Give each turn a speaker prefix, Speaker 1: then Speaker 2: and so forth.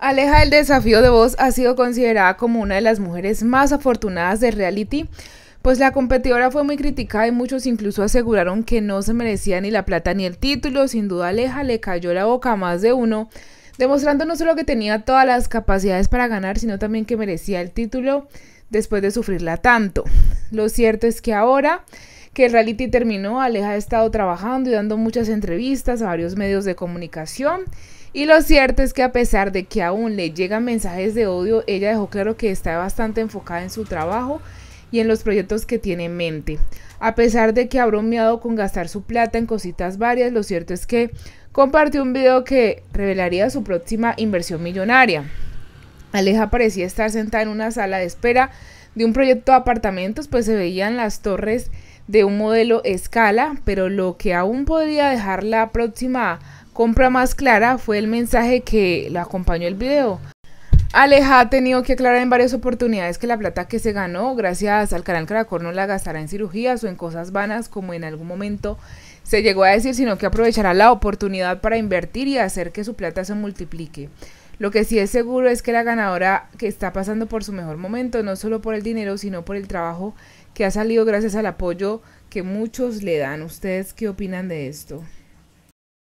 Speaker 1: Aleja del desafío de voz ha sido considerada como una de las mujeres más afortunadas de reality, pues la competidora fue muy criticada y muchos incluso aseguraron que no se merecía ni la plata ni el título. Sin duda Aleja le cayó la boca a más de uno, demostrando no solo que tenía todas las capacidades para ganar, sino también que merecía el título después de sufrirla tanto. Lo cierto es que ahora que el reality terminó, Aleja ha estado trabajando y dando muchas entrevistas a varios medios de comunicación. Y lo cierto es que a pesar de que aún le llegan mensajes de odio, ella dejó claro que está bastante enfocada en su trabajo y en los proyectos que tiene en mente. A pesar de que ha bromeado con gastar su plata en cositas varias, lo cierto es que compartió un video que revelaría su próxima inversión millonaria. Aleja parecía estar sentada en una sala de espera de un proyecto de apartamentos, pues se veían las torres de un modelo escala, pero lo que aún podría dejar la próxima compra más clara fue el mensaje que la acompañó el video. Aleja ha tenido que aclarar en varias oportunidades que la plata que se ganó gracias al canal Caracol no la gastará en cirugías o en cosas vanas como en algún momento se llegó a decir, sino que aprovechará la oportunidad para invertir y hacer que su plata se multiplique. Lo que sí es seguro es que la ganadora que está pasando por su mejor momento, no solo por el dinero, sino por el trabajo que ha salido gracias al apoyo que muchos le dan. ¿Ustedes qué opinan de esto?